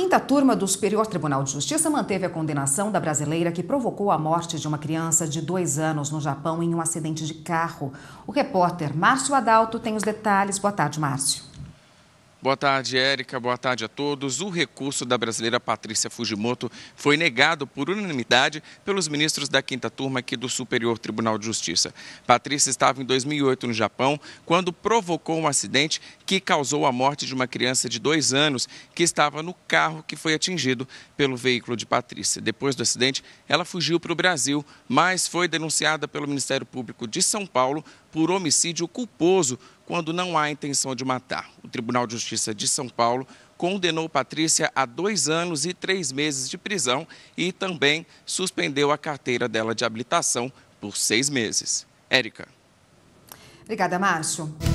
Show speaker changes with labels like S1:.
S1: quinta turma do Superior Tribunal de Justiça manteve a condenação da brasileira que provocou a morte de uma criança de dois anos no Japão em um acidente de carro. O repórter Márcio Adalto tem os detalhes. Boa tarde, Márcio.
S2: Boa tarde, Érica. Boa tarde a todos. O recurso da brasileira Patrícia Fujimoto foi negado por unanimidade pelos ministros da quinta turma aqui do Superior Tribunal de Justiça. Patrícia estava em 2008 no Japão quando provocou um acidente que causou a morte de uma criança de dois anos que estava no carro que foi atingido pelo veículo de Patrícia. Depois do acidente, ela fugiu para o Brasil, mas foi denunciada pelo Ministério Público de São Paulo por homicídio culposo quando não há intenção de matar. O Tribunal de Justiça de São Paulo condenou Patrícia a dois anos e três meses de prisão e também suspendeu a carteira dela de habilitação por seis meses. Érica.
S3: Obrigada, Márcio.